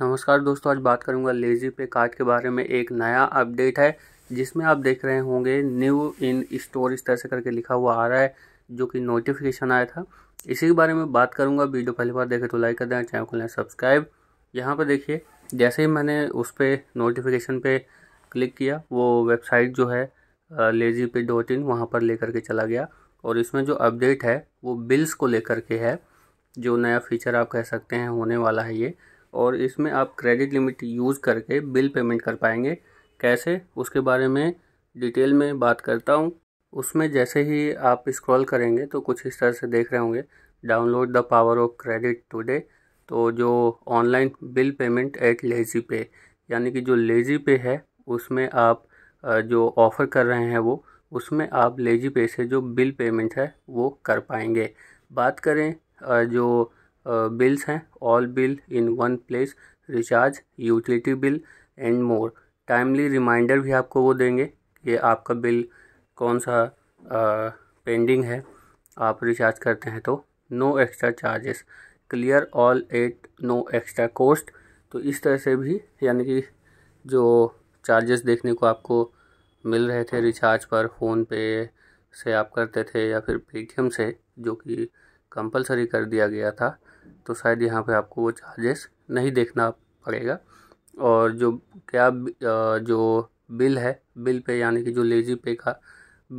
नमस्कार दोस्तों आज बात करूंगा लेजी पे कार्ड के बारे में एक नया अपडेट है जिसमें आप देख रहे होंगे न्यू इन स्टोर इस तरह से करके लिखा हुआ आ रहा है जो कि नोटिफिकेशन आया था इसी के बारे में बात करूंगा वीडियो पहली बार देखे तो लाइक कर देना चैनल को लें सब्सक्राइब यहाँ पर देखिए जैसे ही मैंने उस पर नोटिफिकेशन पे क्लिक किया वो वेबसाइट जो है लेजी पे डॉट इन वहाँ पर लेकर के चला गया और इसमें जो अपडेट है वो बिल्स को लेकर के है जो नया फीचर आप कह सकते हैं होने वाला है ये और इसमें आप क्रेडिट लिमिट यूज़ करके बिल पेमेंट कर पाएंगे कैसे उसके बारे में डिटेल में बात करता हूँ उसमें जैसे ही आप स्क्रॉल करेंगे तो कुछ इस तरह से देख रहे होंगे download the power of credit today तो जो online bill payment at LazyPay यानी कि जो लेज़ी पे है उसमें आप जो ऑफ़र कर रहे हैं वो उसमें आप लेजी पे से जो बिल पेमेंट है वो कर पाएंगे बात करें जो बिल्स हैं all bill in one place recharge utility bill and more timely reminder भी आपको वो देंगे कि आपका बिल कौन सा पेंडिंग है आप रिचार्ज करते हैं तो no extra charges clear all at no extra cost तो इस तरह से भी यानी कि जो चार्जेस देखने को आपको मिल रहे थे रिचार्ज पर फ़ोन पे से आप करते थे या फिर पेटीएम से जो कि कंपलसरी कर दिया गया था तो शायद यहाँ पे आपको वो चार्जेस नहीं देखना पड़ेगा और जो क्या जो बिल है बिल पे यानी कि जो लेजी पे का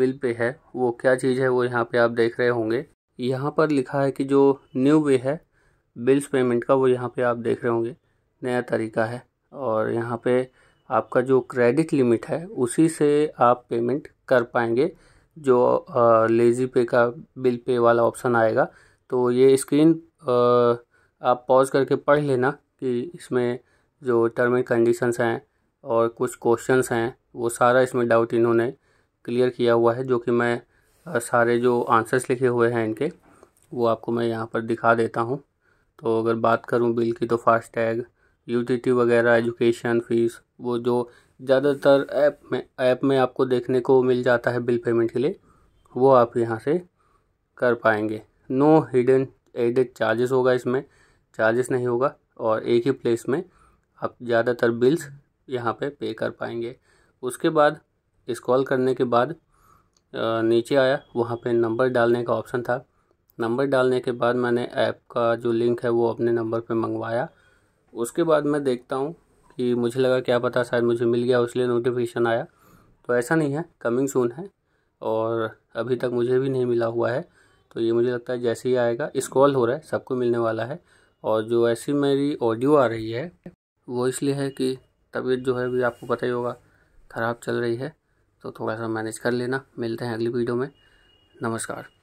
बिल पे है वो क्या चीज़ है वो यहाँ पे आप देख रहे होंगे यहाँ पर लिखा है कि जो न्यू वे है बिल्स पेमेंट का वो यहाँ पे आप देख रहे होंगे नया तरीका है और यहाँ पे आपका जो क्रेडिट लिमिट है उसी से आप पेमेंट कर पाएंगे जो लेज़ी पे का बिल पे वाला ऑप्शन आएगा तो ये स्क्रीन आप पॉज करके पढ़ लेना कि इसमें जो टर्म एंड कंडीशंस हैं और कुछ क्वेश्चंस हैं वो सारा इसमें डाउट इन्होंने क्लियर किया हुआ है जो कि मैं सारे जो आंसर्स लिखे हुए हैं इनके वो आपको मैं यहाँ पर दिखा देता हूँ तो अगर बात करूँ बिल की तो फास्टैग यूटीटी वगैरह एजुकेशन फ़ीस वो जो ज़्यादातर ऐप में ऐप में आपको देखने को मिल जाता है बिल पेमेंट के लिए वो आप यहाँ से कर पाएंगे नो हिडन एडेड चार्जेस होगा इसमें चार्जेस नहीं होगा और एक ही प्लेस में आप ज़्यादातर बिल्स यहाँ पे पे कर पाएंगे उसके बाद इस्कॉल करने के बाद नीचे आया वहाँ पे नंबर डालने का ऑप्शन था नंबर डालने के बाद मैंने ऐप का जो लिंक है वो अपने नंबर पे मंगवाया उसके बाद मैं देखता हूँ कि मुझे लगा क्या पता शायद मुझे मिल गया उसलिए नोटिफिकेशन आया तो ऐसा नहीं है कमिंग सून है और अभी तक मुझे भी नहीं मिला हुआ है तो ये मुझे लगता है जैसे ही आएगा स्क्रॉल हो रहा है सबको मिलने वाला है और जो ऐसी मेरी ऑडियो आ रही है वो इसलिए है कि तबीयत जो है भी आपको पता ही होगा ख़राब चल रही है तो थोड़ा सा मैनेज कर लेना मिलते हैं अगली वीडियो में नमस्कार